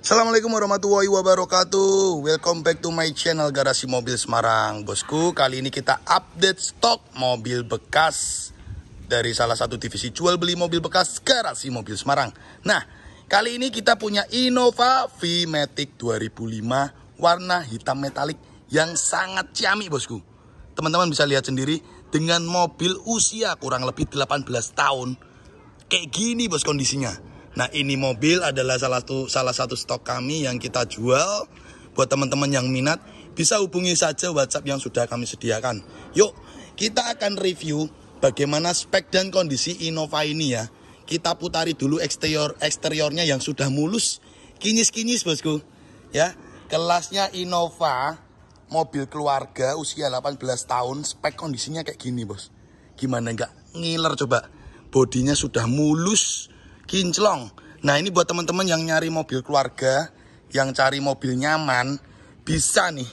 Assalamualaikum warahmatullahi wabarakatuh Welcome back to my channel Garasi Mobil Semarang Bosku, kali ini kita update stok mobil bekas Dari salah satu divisi jual beli mobil bekas Garasi Mobil Semarang Nah, kali ini kita punya Innova V-Matic 2005 Warna hitam metalik yang sangat ciamik bosku Teman-teman bisa lihat sendiri Dengan mobil usia kurang lebih 18 tahun Kayak gini bos kondisinya Nah ini mobil adalah salah satu salah satu stok kami yang kita jual buat teman-teman yang minat bisa hubungi saja WhatsApp yang sudah kami sediakan. Yuk kita akan review bagaimana spek dan kondisi Innova ini ya. Kita putari dulu eksterior eksteriornya yang sudah mulus, kinis-kinis bosku. Ya, kelasnya Innova mobil keluarga usia 18 tahun spek kondisinya kayak gini bos. Gimana nggak ngiler coba? Bodinya sudah mulus, kinclong. Nah ini buat teman-teman yang nyari mobil keluarga, yang cari mobil nyaman, bisa nih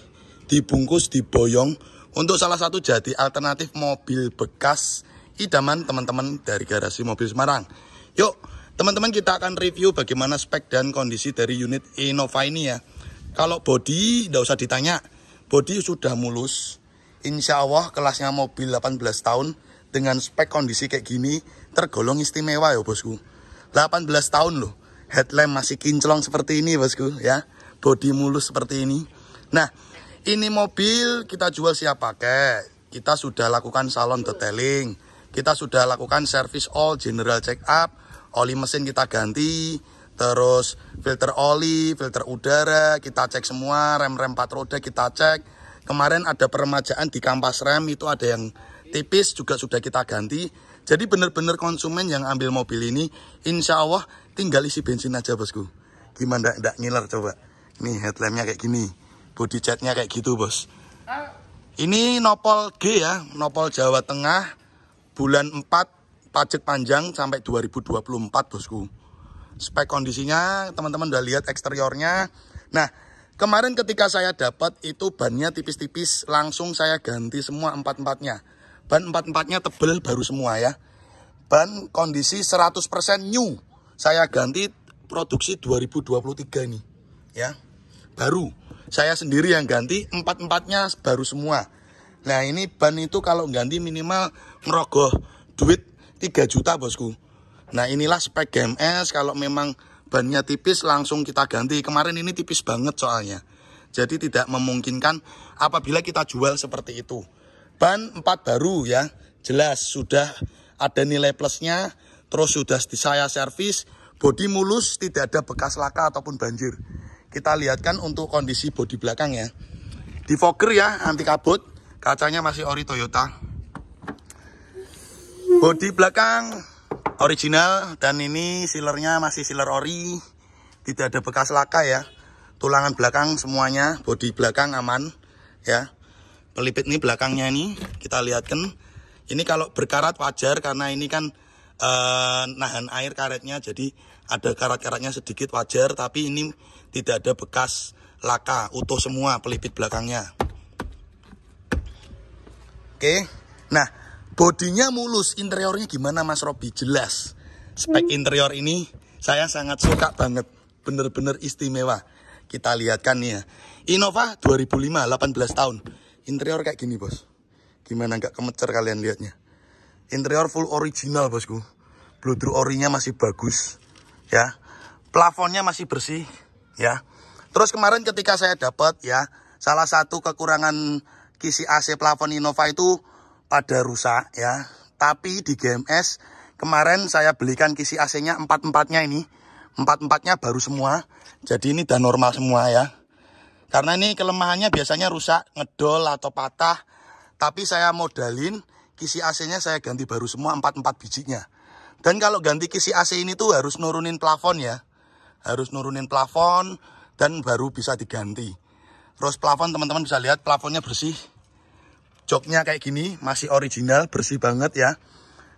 dibungkus, diboyong untuk salah satu jadi alternatif mobil bekas idaman teman-teman dari garasi mobil Semarang. Yuk, teman-teman kita akan review bagaimana spek dan kondisi dari unit Innova ini ya. Kalau body, tidak usah ditanya, body sudah mulus. Insya Allah kelasnya mobil 18 tahun dengan spek kondisi kayak gini tergolong istimewa ya bosku. 18 tahun loh. Headlamp masih kinclong seperti ini bosku ya. Body mulus seperti ini. Nah, ini mobil kita jual siap pakai. Kita sudah lakukan salon detailing. Kita sudah lakukan service all general check up. Oli mesin kita ganti. Terus filter oli, filter udara, kita cek semua. Rem-rem 4 roda kita cek. Kemarin ada peremajaan di kampas rem itu ada yang tipis juga sudah kita ganti jadi benar-benar konsumen yang ambil mobil ini, insya Allah tinggal isi bensin aja bosku. Gimana ndak ngiler coba? Ini headlampnya kayak gini, body catnya kayak gitu bos. Ini nopol G ya, nopol Jawa Tengah, bulan 4, pajak panjang sampai 2024 bosku. Spek kondisinya, teman-teman udah lihat eksteriornya. Nah, kemarin ketika saya dapat itu bannya tipis-tipis, langsung saya ganti semua empat-empatnya Ban empat-empatnya tebel baru semua ya. Ban kondisi 100% new. Saya ganti produksi 2023 nih. Ya. Baru. Saya sendiri yang ganti empat-empatnya baru semua. Nah, ini ban itu kalau ganti minimal merogoh duit 3 juta, Bosku. Nah, inilah spek GMS kalau memang bannya tipis langsung kita ganti. Kemarin ini tipis banget soalnya. Jadi tidak memungkinkan apabila kita jual seperti itu. Ban 4 baru ya, jelas sudah ada nilai plusnya, terus sudah di saya servis, bodi mulus, tidak ada bekas laka ataupun banjir. Kita lihatkan untuk kondisi bodi belakang ya. Di Fokker ya, anti kabut, kacanya masih ori Toyota. Bodi belakang original dan ini silernya masih siler ori, tidak ada bekas laka ya. Tulangan belakang semuanya, bodi belakang aman ya pelipit nih belakangnya ini kita lihatkan ini kalau berkarat wajar karena ini kan eh, nahan air karetnya jadi ada karat-karatnya sedikit wajar tapi ini tidak ada bekas laka utuh semua pelipit belakangnya oke nah bodinya mulus interiornya gimana Mas Robi jelas spek hmm. interior ini saya sangat suka banget bener-bener istimewa kita lihatkan nih ya Innova 2005 18 tahun Interior kayak gini bos. Gimana nggak kemecer kalian lihatnya. Interior full original bosku. Bludru orinya masih bagus. Ya. Plafonnya masih bersih. Ya. Terus kemarin ketika saya dapat ya. Salah satu kekurangan kisi AC plafon Innova itu pada rusak ya. Tapi di GMS kemarin saya belikan kisi AC-nya empat-empatnya ini. Empat-empatnya baru semua. Jadi ini udah normal semua ya. Karena ini kelemahannya biasanya rusak, ngedol atau patah. Tapi saya modalin kisi AC-nya saya ganti baru semua 44 bijinya. Dan kalau ganti kisi AC ini tuh harus nurunin plafon ya. Harus nurunin plafon dan baru bisa diganti. Terus plafon teman-teman bisa lihat plafonnya bersih. Joknya kayak gini, masih original, bersih banget ya.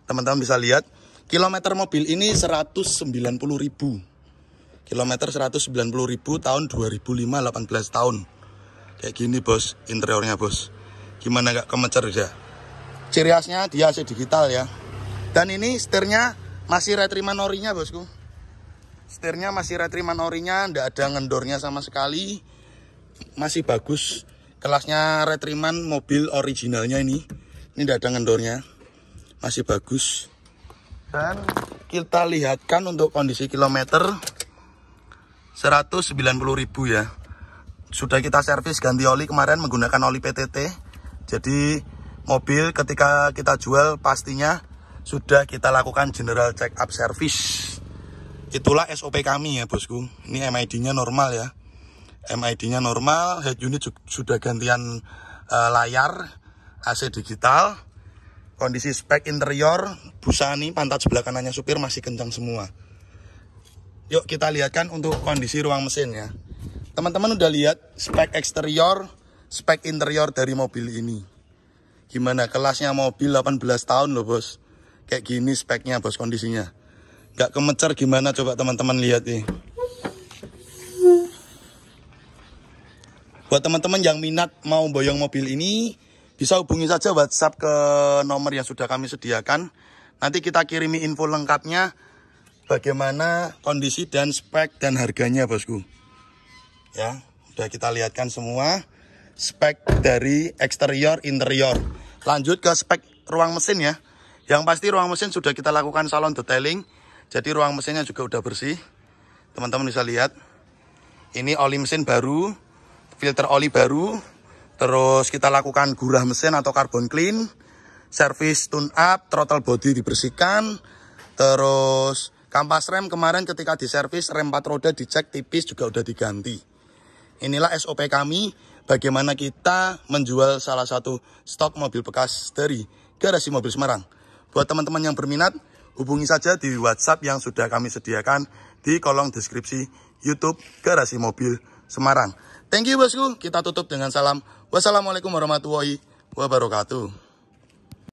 Teman-teman bisa lihat, kilometer mobil ini 190 ribu kilometer 190.000 tahun 2005 18 tahun kayak gini bos interiornya bos gimana gak kemecer dia ya? ciri khasnya dia AC digital ya dan ini setirnya masih retriman orinya bosku setirnya masih retriman orinya ndak ada ngendornya sama sekali masih bagus kelasnya retriman mobil originalnya ini ini ndak ada ngendornya masih bagus dan kita lihatkan untuk kondisi kilometer 190 ribu ya sudah kita servis ganti oli kemarin menggunakan oli PTT jadi mobil ketika kita jual pastinya sudah kita lakukan general check up service itulah SOP kami ya bosku ini MID nya normal ya MID nya normal head unit sudah gantian eh, layar AC digital kondisi spek interior busa busani pantat sebelah kanannya supir masih kencang semua Yuk kita lihatkan untuk kondisi ruang mesin ya. Teman-teman udah lihat spek eksterior, spek interior dari mobil ini. Gimana kelasnya mobil 18 tahun loh bos. Kayak gini speknya bos kondisinya. Gak kemecer gimana coba teman-teman lihat nih. Buat teman-teman yang minat mau boyong mobil ini, bisa hubungi saja WhatsApp ke nomor yang sudah kami sediakan. Nanti kita kirimi info lengkapnya bagaimana kondisi dan spek dan harganya bosku ya sudah kita lihatkan semua spek dari eksterior interior lanjut ke spek ruang mesin ya yang pasti ruang mesin sudah kita lakukan salon detailing jadi ruang mesinnya juga udah bersih teman-teman bisa lihat ini oli mesin baru filter oli baru terus kita lakukan gurah mesin atau carbon clean servis tune up throttle body dibersihkan terus Kampas rem kemarin ketika diservis rem 4 roda dicek tipis juga udah diganti. Inilah SOP kami bagaimana kita menjual salah satu stok mobil bekas dari garasi mobil Semarang. Buat teman-teman yang berminat, hubungi saja di WhatsApp yang sudah kami sediakan di kolom deskripsi YouTube Garasi Mobil Semarang. Thank you bosku, kita tutup dengan salam. Wassalamualaikum warahmatullahi wabarakatuh.